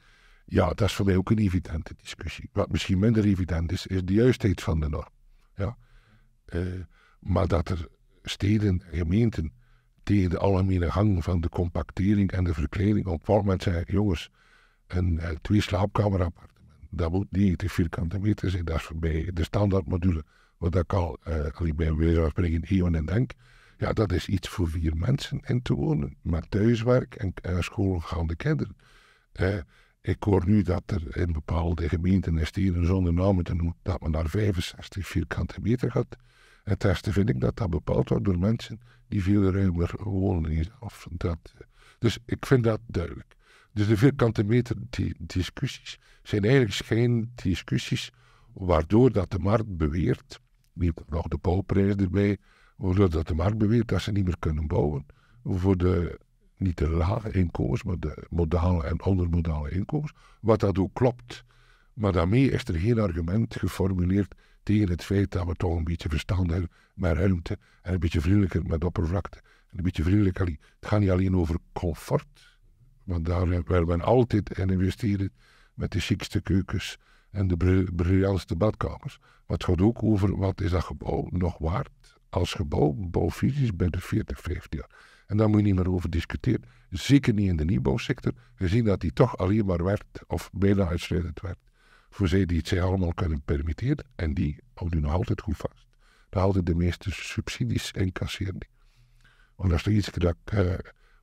[SPEAKER 3] Ja, dat is voor mij ook een evidente discussie. Wat misschien minder evident is, is de juistheid van de norm. Ja. Eh, maar dat er steden en gemeenten tegen de algemene gang van de compactering en de verkleining op met zeggen, jongens, een, eh, twee slaapkamerappartement, dat moet niet 90 vierkante meter zijn, dat is voorbij de standaardmodule, wat ik al, eh, ik bij een van in eeuwen en denk. Ja, dat is iets voor vier mensen in te wonen. Met thuiswerk en uh, eh, schoolgaande kinderen. ik hoor nu dat er in bepaalde gemeenten is die zonder namen te noemen, dat men naar 65 vierkante meter gaat. En ten vind ik dat dat bepaald wordt door mensen die veel ruimer wonen. Of dat, eh, dus ik vind dat duidelijk. Dus de vierkante meter die discussies zijn eigenlijk geen discussies waardoor dat de markt beweert, die heeft nog de bouwprijs erbij, dat de markt beweert dat ze niet meer kunnen bouwen. Voor de, niet de lage inkomens, maar de modale en ondermodale inkomens. Wat dat ook klopt. Maar daarmee is er geen argument geformuleerd tegen het feit dat we toch een beetje verstand hebben met ruimte. En een beetje vriendelijker met oppervlakte. En een beetje vriendelijker. Het gaat niet alleen over comfort. Want daar wil men altijd in investeren. Met de chicste keukens en de briljantste badkamers. Maar het gaat ook over wat is dat gebouw nog waard? als gebouw bouwfysisch bij de 40, 50 jaar. En daar moet je niet meer over discussiëren. Zeker niet in de nieuwbouwsector, gezien dat die toch alleen maar werd, of bijna uitsluitend werd, voor zij die het allemaal kunnen permitteren. En die houden nog altijd goed vast. Daar houden de meeste subsidies en kasseren. Want dat is toch iets dat eh,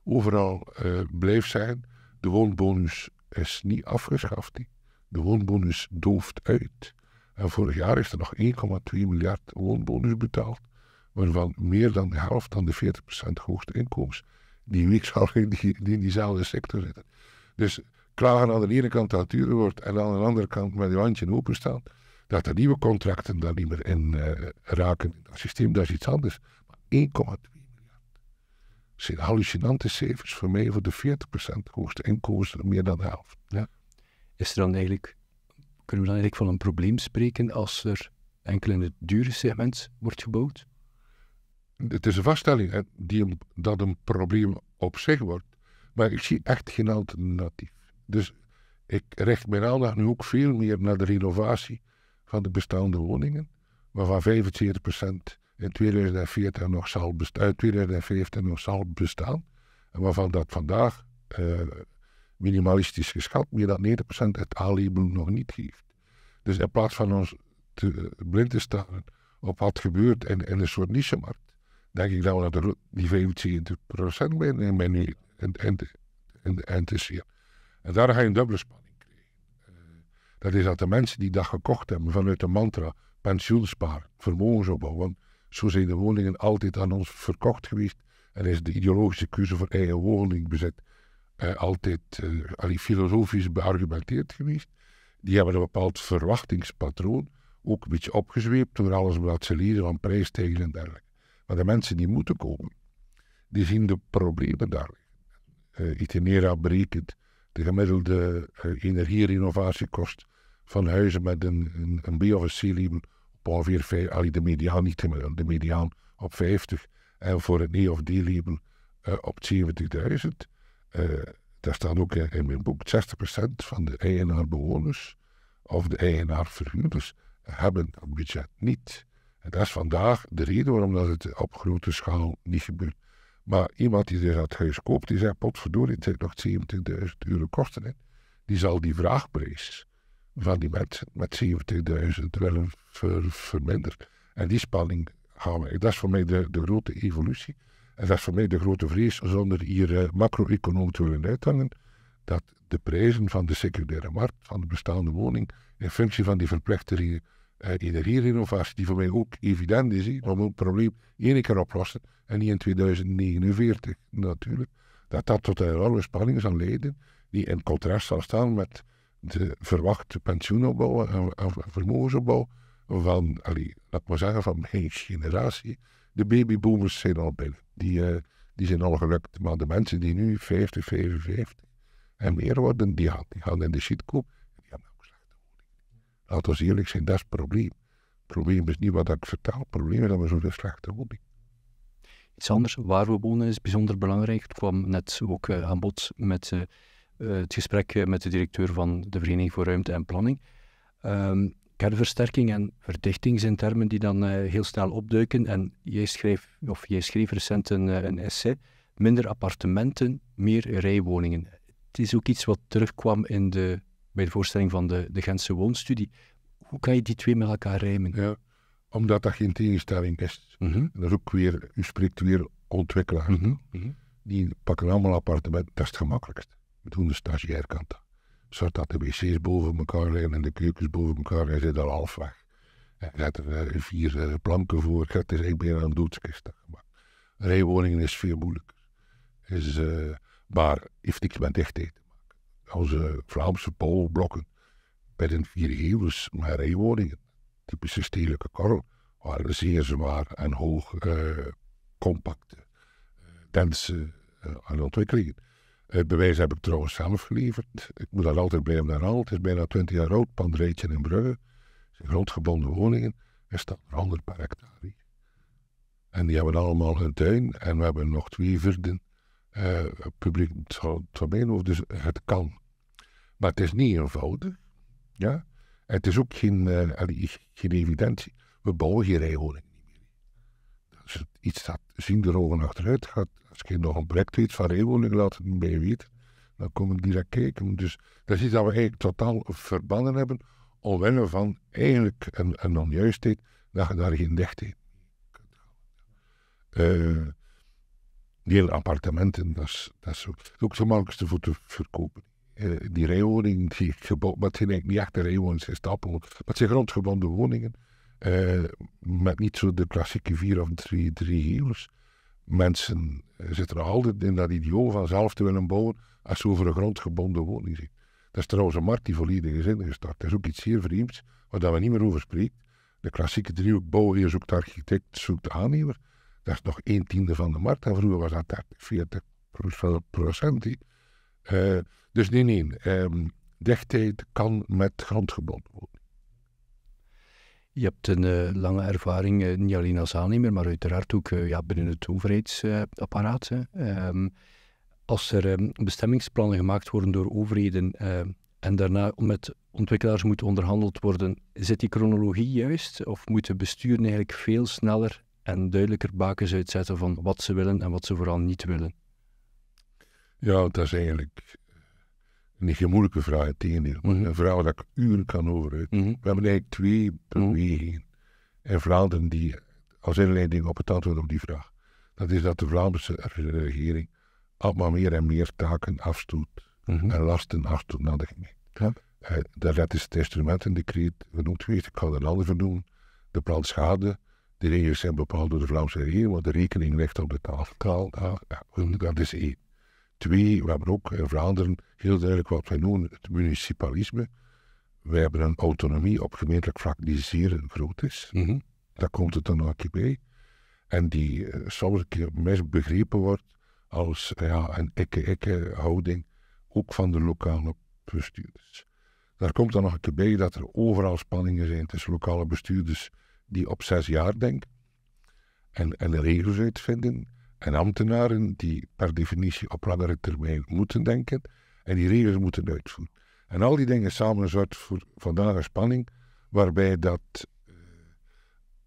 [SPEAKER 3] overal uh, blijft zijn. De woonbonus is niet afgeschaft. die De woonbonus dooft uit. En vorig jaar is er nog 1,2 miljard woonbonus betaald waarvan meer dan de helft van de 40% hoogste inkomens, die in die, in diezelfde sector zitten. Dus klagen aan de ene kant dat het duurder wordt en aan de andere kant met je handje openstaan, dat er nieuwe contracten daar niet meer in uh, raken. Dat systeem, dat is iets anders. Maar 1,2 miljard. Dat zijn hallucinante cijfers voor mij voor de 40% hoogste inkomens, meer dan de helft. Ja. Is er dan eigenlijk, kunnen we dan eigenlijk van een probleem spreken als er enkel in het dure segment wordt gebouwd? Het is een vaststelling hè, die, dat een probleem op zich wordt, maar ik zie echt geen alternatief. Dus ik richt mijn aandacht nu ook veel meer naar de renovatie van de bestaande woningen, waarvan 75% in 2040 nog zal bestaan, 2050 nog zal bestaan, en waarvan dat vandaag eh, minimalistisch geschat meer dan 90% het A-label nog niet heeft. Dus in plaats van ons te eh, blind te staan op wat gebeurt in, in een soort nichemarkt. markt denk ik nou dat de die procent meer en ben nu en, en, en, en En daar ga je een dubbele spanning krijgen. Eh, dat is dat de mensen die dat gekocht hebben vanuit de mantra pensioensparen, vermogensopbouw, want zo zijn de woningen altijd aan ons verkocht geweest en is de ideologische keuze voor eigen woningbezit eh, altijd eh, filosofisch beargumenteerd geweest. Die hebben een bepaald verwachtingspatroon, ook een beetje opgezweept door alles wat ze leren van prijsstijgingen en dergelijke. Maar de mensen die moeten komen, die zien de problemen daar eh, Itinera berekent de gemiddelde uh, energierenovatiekost van huizen met een, een, een biofacilium op ongeveer 50, de mediaan niet gemiddeld, de mediaan op 50 en voor het E of D-label eh, op 70.000. Uh, daar staat ook in, mijn boek, 60% van de eigenaar bewoners of de eigenaar verhuurders hebben dat budget niet. En dat is vandaag de reden waarom dat het op grote schaal niet gebeurt. Maar iemand die dus had huis koopt, die zegt, potverdorie, het heeft nog 70.000 euro kosten in. Die zal die vraagprijs van die mensen met 70.000 wel ver, verminderen. En die spanning gaan we. Dat is voor mij de, de grote evolutie. En dat is voor mij de grote vrees, zonder hier eh, macro-econoom te willen uithangen, dat de prijzen van de secundaire markt, van de bestaande woning, in functie van die verplichtingen energierenovatie, eh, die voor mij ook evident is, om het probleem één keer oplossen en niet in 2049 natuurlijk. Dat dat tot een enorme spanning zal leiden, die in contrast zal staan met de verwachte pensioenopbouw en, en vermogensopbouw van, allee, laat maar zeggen, van mijn generatie. De babyboomers zijn al binnen. Die, eh, die zijn al gelukt. Maar de mensen die nu 50, 55 en meer worden, die gaan, die gaan in de shitkoop. Laat ons eerlijk zijn, dat is het probleem. Het probleem is niet wat ik vertaal, het probleem is dat we zo'n slechte hobby Iets anders, waar we wonen is bijzonder
[SPEAKER 1] belangrijk. Het kwam net ook eh, aan bod met eh, eh, het gesprek met de directeur van de Vereniging voor Ruimte en Planning. Um, ehm, kernversterking en verdichting zijn termen die dan heel snel opduiken. En jij schreef, of jij schreef recent een, een essay, minder appartementen, meer rijwoningen. Het is ook iets wat terugkwam in de bij de voorstelling van de, de Gentse Woonstudie. Hoe kan je die twee met elkaar rijmen? Ja,
[SPEAKER 3] omdat dat geen tegenstelling is. Mhm. Dat is ook weer, u spreekt weer ontwikkelaars. Mhm. Mhm. Die pakken allemaal appartementen dat is het gemakkelijkst. met doen de stagiair kan dat. Zorg dat de wc's boven elkaar liggen en de keukens boven elkaar en zitten al half weg. En zet er vier eh, planken voor. Het is echt meer een doodskist. Maar rijwoningen is veel moeilijker. Is, eh, maar heeft niks met dichtheid onze eh, Vlaamse poolblokken de vier eeuwen maar rijwoningen. Typische stedelijke korrel waren zeer zwaar en hoog uh, compacte, eh, dense uh, ontwikkelingen. Het bewijs heb ik trouwens zelf geleverd. Ik moet dat altijd blijven herhalen. Het is bijna 20 jaar oud, Pandreetje in Brugge. zijn grondgebonden woningen. Er staat er 100 per hectare. En die hebben allemaal hun tuin. En we hebben nog twee vierden uh, publiek domein. Dus het kan. Maar het is niet eenvoudig. Ja? het is ook geen, eh, geen evidentie. We bouwen geen rijwoning niet meer. Dat is iets dat zien de ogen achteruit gaat. Als je nog een project weet van rijwoning laat het niet weten. Dan komen die direct kijken. Dus dat is iets dat we eigenlijk totaal verbannen hebben. Omwille van eigenlijk een, een onjuistheid dat je daar geen dichtheid kunt houden. Uh, die hele appartementen, dat is, dat is ook, dat is ook zo makkelijkste voor te verkopen. Eh, die rijwoning die gebouwd, maar het zijn eigenlijk niet echt rijwoningen, het stapel. Maar het zijn grondgebonden woningen, eh, met niet zo de klassieke vier of drie, drie heels. Mensen eh, zitten er altijd in dat idioom van zelf te willen bouwen als ze over een grondgebonden woning zitten. Dat is trouwens een markt die volledig is ingestart. Dat is ook iets zeer vreemds, waar we niet meer over spreken. De klassieke driehoek bouwen, je zoekt architect, zoekt aannemer. Dat is nog een tiende van de markt. En vroeger was dat 30, 40 procent. Eh, dus nee, nee. Um, dichtheid kan met grondgebonden worden. Je hebt een eh, lange
[SPEAKER 1] ervaring, eh, niet alleen als aannemer, maar uiteraard ook ja, binnen het overheidsapparaat. Ehm, als er ehm, bestemmingsplannen gemaakt worden door overheden en daarna met ontwikkelaars moet onderhandeld worden, zit die chronologie juist? Of moeten besturen eigenlijk veel sneller en duidelijker bakens uitzetten van wat ze willen en wat ze vooral niet willen?
[SPEAKER 3] Ja, dat is eigenlijk niet geen moeilijke vraag, tegen. tegendeel. Mhm. Een vraag waar ik uren kan over uit. Mhm. We hebben eigenlijk twee mhm. bewegingen in Vlaanderen die als inleiding op het antwoord op die vraag. Dat is dat de Vlaamse regering allemaal meer en meer taken afstoot en lasten afstoot naar de gemeente. Ja. Eh, dat is het instrumentendecreet genoemd geweest. Ik ga er al voor noemen. De brandschade die regels zijn bepaald door de Vlaamse regering, want de rekening ligt op de tafel. Ja, dat is één. Twee, we hebben ook in Vlaanderen heel duidelijk wat wij noemen het municipalisme. We hebben een autonomie op gemeentelijk vlak die zeer groot is. Mhm. Daar komt het dan ook bij. En die uh, soms een keer misbegrepen wordt als eh, ja, een ikke-ikke houding, ook van de lokale bestuurders. Daar komt dan nog een keer bij dat er overal spanningen zijn tussen lokale bestuurders die op zes jaar denken en, en de regels uitvinden en ambtenaren die per definitie op langere termijn moeten denken en die regels moeten uitvoeren. En al die dingen samen zorgt voor vandaag een spanning waarbij dat eh,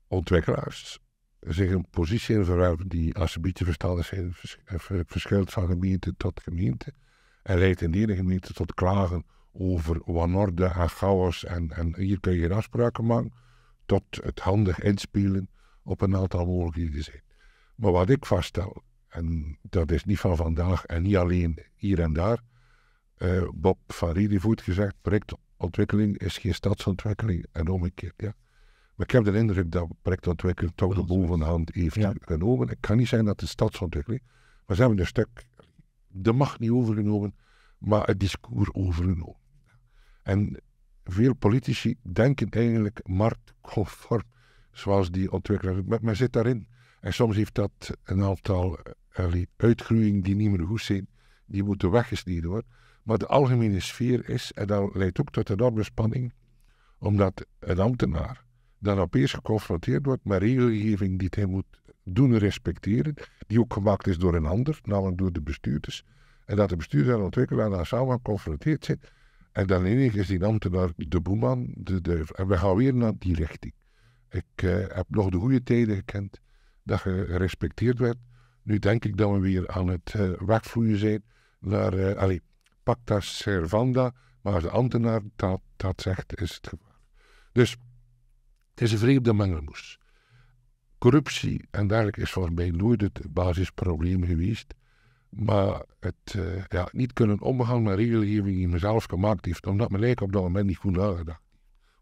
[SPEAKER 3] ontwikkelaars zich een positie in verhouden die als een beetje verstandig zijn eh, verschilt van gemeente tot gemeente en leidt in de gemeente tot klagen over wanorde en chaos en, en hier kun je afspraken maken tot het handig inspelen op een aantal mogelijkheden zijn. Maar wat ik vaststel, en dat is niet van vandaag en niet alleen hier en daar. Eh, Bob van Riedevoet gezegd, projectontwikkeling is geen stadsontwikkeling en omgekeerd. Ja. Maar ik heb de indruk dat projectontwikkeling toch de boel van de hand heeft genomen. Het kan niet zijn dat de stadsontwikkeling, maar ze hebben een stuk de macht niet overgenomen, maar het discours overgenomen. En veel politici denken eigenlijk marktconform, zoals die ontwikkeling. Maar men zit daarin en soms heeft dat een aantal uitgroeien die niet meer goed zijn, die moeten weggesneden worden. Maar de algemene sfeer is, en dat leidt ook tot enorme spanning, omdat een ambtenaar dan opeens geconfronteerd wordt met regelgeving die hij moet doen respecteren, die ook gemaakt is door een ander, namelijk door de bestuurders. En dat de bestuurders en ontwikkelaar daar samen geconfronteerd zijn. En dan enig is die ambtenaar de boeman, de duivel. En we gaan weer naar die richting. Ik eh, heb nog de goede tijden gekend dat gerespecteerd werd. Nu denk ik dat we weer aan het uh, wegvloeien zijn naar eh, allee, pacta servanda, maar als de ambtenaar dat, dat zegt, is het gevaar. Dus het is een vreemde mengelmoes. Corruptie en dergelijke is voor mij nooit het basisprobleem geweest. Maar het eh, ja, niet kunnen omgaan met regelgeving die mezelf gemaakt heeft, omdat men lijkt op dat moment niet goed nagedacht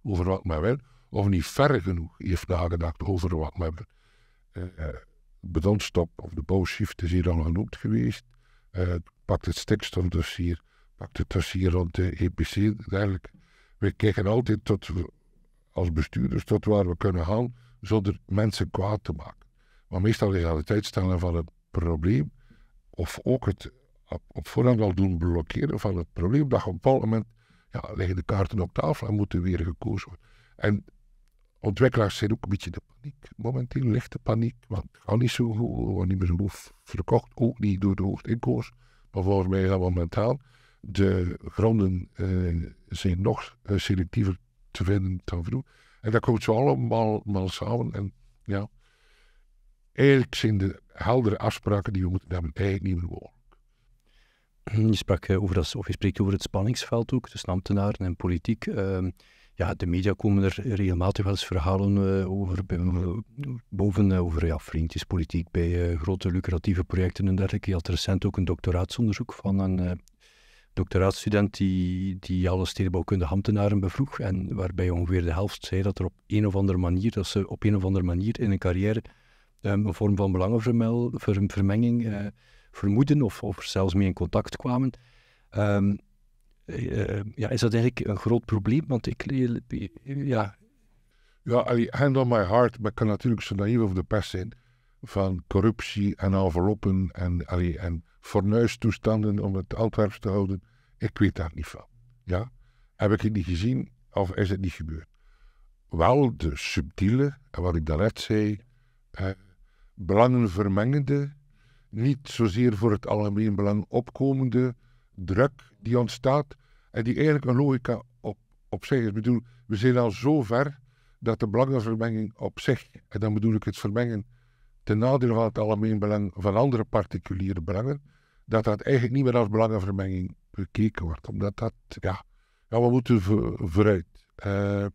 [SPEAKER 3] over wat men wil, of niet ver genoeg heeft nagedacht over wat men wil. Eh, eh, brandstof of de bouwshift is hier al genoemd geweest. Eh, pakt het stikstofdossier, pakt het dossier rond de EPC eigenlijk. We kijken altijd tot als bestuurders tot waar we kunnen gaan zonder mensen kwaad te maken. Maar meestal het stellen van het probleem of ook het op voorhand al doen blokkeren van het probleem dat op een bepaald moment ja, liggen de kaarten op tafel en moeten weer gekozen worden. En ontwikkelaars zijn ook een beetje de paniek. Momenteel lichte paniek, want het gaat niet zo goed, wordt niet meer zo goed verkocht. Ook niet door de hoogteinkoers, maar volgens mij is het momentaal. De gronden eh, zijn nog eh, selectiever te vinden dan vroeger. En dat komt zo allemaal, mal samen. En ja, eigenlijk zijn de heldere afspraken die we moeten hebben eigenlijk niet meer
[SPEAKER 1] mogelijk. Je, sprak eh, over dat, of je spreekt over het spanningsveld ook tussen ambtenaren en politiek. Uh, ja, de media komen er regelmatig wel eens verhalen eh, over, boven eh, over ja, vriendjespolitiek bij eh, grote lucratieve projecten en dergelijke. Je had recent ook een doctoraatsonderzoek van een doctoraatstudent die, die alle stedenbouwkundige ambtenaren bevroeg en waarbij ongeveer de helft zei dat, er op een of andere manier, dat ze op een of andere manier in een carrière een vorm van belangenvermenging vermenging vermoeden of, of zelfs mee in contact kwamen. Ehm, Ehm, ja, is dat eigenlijk een
[SPEAKER 3] groot probleem? Want ik, ja... Ja, allee, hand on my heart, maar ik kan natuurlijk zo naïef of de pers zijn, van corruptie en enveloppen en, allee, en fornuistoestanden om het Antwerps te houden. Ik weet daar niet van. Ja? Heb ik het niet gezien of is het niet gebeurd? Wel de subtiele, en wat ik daarnet zei, eh, belangen vermengende, niet zozeer voor het algemeen belang opkomende, druk die ontstaat en die eigenlijk een logica op, op zich is. Ik bedoel, we zijn al zo ver dat de belangenvermenging op zich, en dan bedoel ik het vermengen ten nadele van het algemeen belang van andere particuliere belangen, dat dat eigenlijk niet meer als belangenvermenging bekeken wordt. Omdat dat, ja, ja we moeten vooruit. Eh, eh,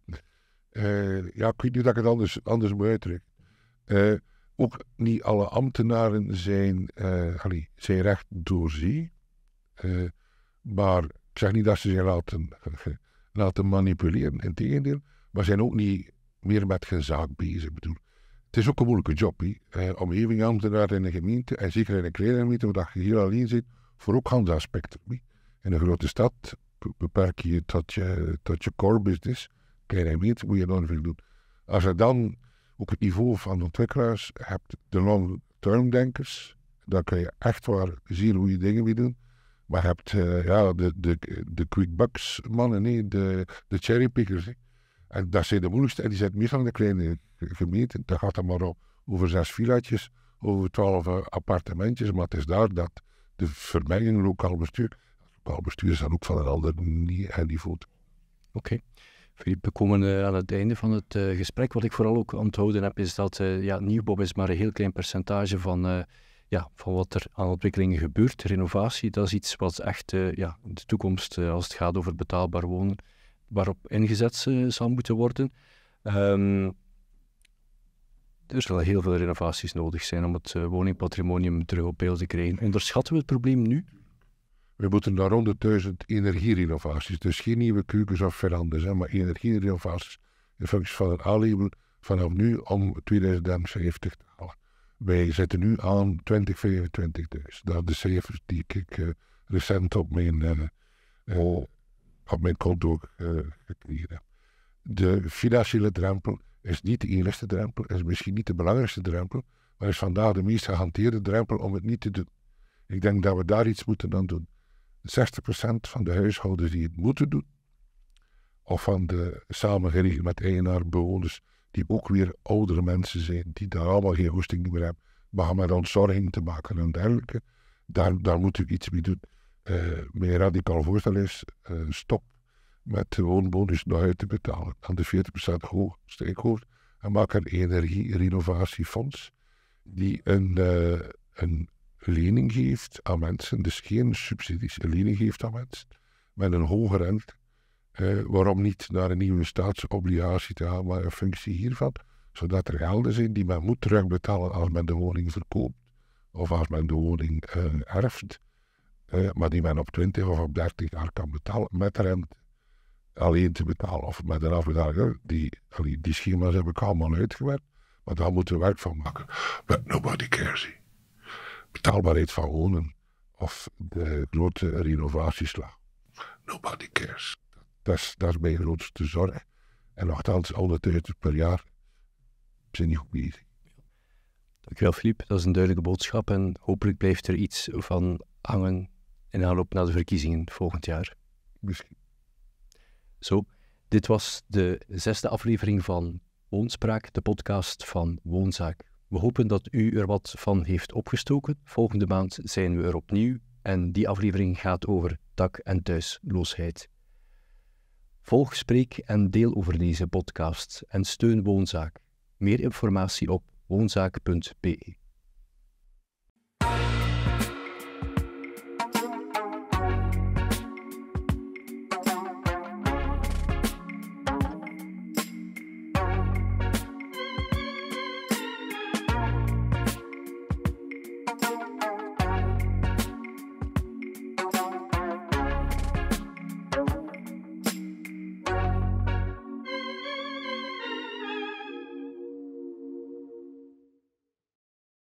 [SPEAKER 3] ja, ik weet niet dat ik het anders, anders moet uitdrukken. Eh, ook niet alle ambtenaren zijn, allee, zijn recht doorzien. Eh, maar ik zeg niet dat ze zich laten, laten manipuleren, integendeel. Maar zijn ook niet meer met hun zaak bezig. Bedoel. Het is ook een moeilijke job, hè. Eh, omgevingsambtenaar in een gemeente, en zeker in een kleine gemeente, omdat je heel alleen zit, voor ook handelsaspecten. In een grote stad beperk je tot je, tot je core business. Kleine gemeente moet je dan veel doen. Als je dan ook het niveau van de ontwikkelaars hebt, de long-term denkers, dan kun je echt waar hoe je dingen mee doen. Maar hebt eh, ja, de, de, de quick bucks mannen, nee, de, de cherrypickers. pickers En dat zijn de moeilijkste. En die zijn meestal in de kleine gemeenten. Dan gaat het maar over zes villaatjes, over twaalf eh, appartementjes. Maar het is daar dat de vermenging lokaal bestuur. Lokaal bestuur is dan ook van een ander eh, niveau. Oké.
[SPEAKER 1] Okay. Filip, we komen aan het einde van het gesprek. Wat ik vooral ook onthouden heb, is dat ja, nieuwbouw is maar een heel klein percentage van ja, van wat er aan ontwikkelingen gebeurt. Renovatie, dat is iets wat echt uh, ja, de toekomst, eh, als het gaat over betaalbaar wonen, waarop ingezet eh, zal moeten worden. Um, er zullen heel veel renovaties nodig zijn om het woningpatrimonium terug op beeld te krijgen. Onderschatten we
[SPEAKER 3] het probleem nu? We moeten naar 100.000 energierenovaties. Dus geen nieuwe keukens of verandes, maar energierenovaties in functie van het a vanaf nu om 2070. te halen. Wij zitten nu aan 2024 dus. Dat de cijfers die ik eh, recent op mijn, uh, op mijn konto gekregen heb. De financiële drempel is niet de eerste drempel, is misschien niet de belangrijkste drempel, maar is vandaag de meest gehanteerde drempel om het niet te doen. Ik denk dat we daar iets moeten aan doen. 60% van de huishoudens die het moeten doen, of van de samengeregeld met eigenaar, bewoners, die ook weer oudere mensen zijn, die daar allemaal geen hoesting meer hebben, maar met ontzorging te maken en dergelijke. Daar, daar moet u iets mee doen. Uh, mijn radicaal voorstel is, uh, stop met de woonbonus nog uit te betalen aan de 40% hoog, steekhoofd en maak een energierenovatiefonds die een, eh, een lening geeft aan mensen, dus geen subsidies, een lening geeft aan mensen met een hoge rente waarom niet naar een nieuwe staatsobligatie te gaan, maar een functie hiervan? Zodat er gelden zijn die men moet terugbetalen als men de woning verkoopt of als men de woning eh, erft. maar die men op 20 of op 30 jaar kan betalen met rente alleen te betalen of met een afbetaling. Die, die, schema's heb ik allemaal uitgewerkt, maar daar moeten we werk van maken. But nobody cares. Betaalbaarheid van wonen of de grote renovatieslag. Nobody cares. Dat is, mijn grootste zorg. En nogthans, 100 euro per jaar zijn niet goed
[SPEAKER 1] bezig. Dankjewel, Filip. Dat is een duidelijke boodschap. En hopelijk blijft er iets van hangen in aanloop naar de verkiezingen volgend jaar. Misschien. Zo, dit was de zesde aflevering van Woonspraak, de podcast van Woonzaak. We hopen dat u er wat van heeft opgestoken. Volgende maand zijn we er opnieuw en die aflevering gaat over dak- en thuisloosheid. Volg Spreek en deel over deze podcast en steun Woonzaak. Meer informatie op woonzaak.be.